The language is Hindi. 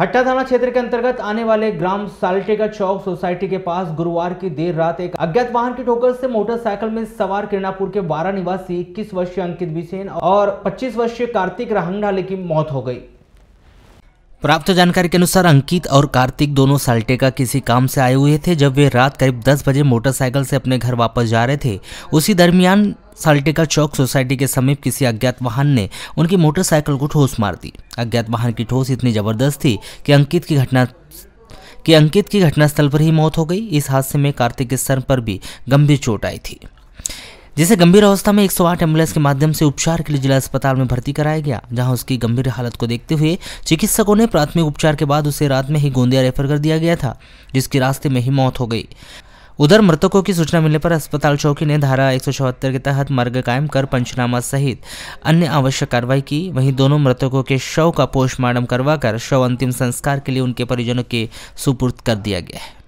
हट्टा थाना क्षेत्र के अंतर्गत आने वाले ग्राम साल्टेगा चौक सोसाइटी के पास गुरुवार की देर रात एक अज्ञात वाहन की ठोकर से मोटरसाइकिल में सवार किरणापुर के बारह निवासी इक्कीस वर्षीय अंकित बिसेन और 25 वर्षीय कार्तिक राहंगडाले की मौत हो गई प्राप्त जानकारी के अनुसार अंकित और कार्तिक दोनों साल्टेका किसी काम से आए हुए थे जब वे रात करीब 10 बजे मोटरसाइकिल से अपने घर वापस जा रहे थे उसी दरमियान साल्टेका चौक सोसाइटी के समीप किसी अज्ञात वाहन ने उनकी मोटरसाइकिल को ठोस मार दी अज्ञात वाहन की ठोस इतनी जबरदस्त थी कि अंकित की घटना कि अंकित की घटनास्थल पर ही मौत हो गई इस हादसे में कार्तिक के सर पर भी गंभीर चोट आई थी जिसे गंभीर अवस्था में 108 एम्बुलेंस के माध्यम से उपचार के लिए जिला अस्पताल में भर्ती कराया गया जहां उसकी गंभीर हालत को देखते हुए चिकित्सकों ने प्राथमिक उपचार के बाद उसे रात में ही गोंदिया रेफर कर दिया गया था जिसकी रास्ते में ही मौत हो गई उधर मृतकों की सूचना मिलने पर अस्पताल चौकी ने धारा एक के तहत मार्ग कायम कर पंचनामा सहित अन्य आवश्यक कार्रवाई की वहीं दोनों मृतकों के शव का पोस्टमार्टम करवाकर शव अंतिम संस्कार के लिए उनके परिजनों के सुपुर्द कर दिया गया है